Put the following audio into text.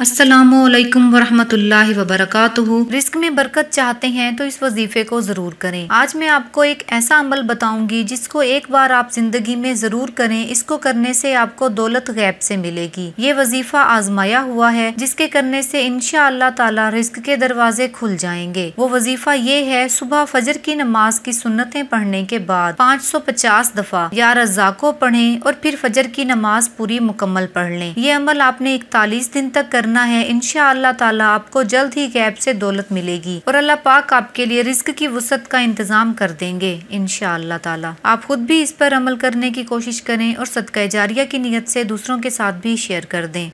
असलकम वरह वबरक रिस्क में बरकत चाहते हैं तो इस वजीफे को ज़रूर करें आज मैं आपको एक ऐसा अमल बताऊंगी जिसको एक बार आप ज़िंदगी में ज़रूर करें इसको करने से आपको दौलत गैब से मिलेगी ये वजीफ़ा आजमाया हुआ है जिसके करने से इन ताला रिस्क के दरवाजे खुल जाएंगे वो वजीफ़ा ये है सुबह फजर की नमाज की सुन्नतें पढ़ने के बाद पाँच सौ पचास दफ़ा या रज़ा को पढ़े और फिर फजर की नमाज पूरी मुकम्मल पढ़ लें ये अमल आपने इकतालीस दिन तक कर करना है इन ताला आपको जल्द ही कैब से दौलत मिलेगी और अल्लाह पाक आपके लिए रिस्क की वसत का इंतजाम कर देंगे इन ताला आप खुद भी इस पर अमल करने की कोशिश करें और सदका जारिया की नीयत से दूसरों के साथ भी शेयर कर दें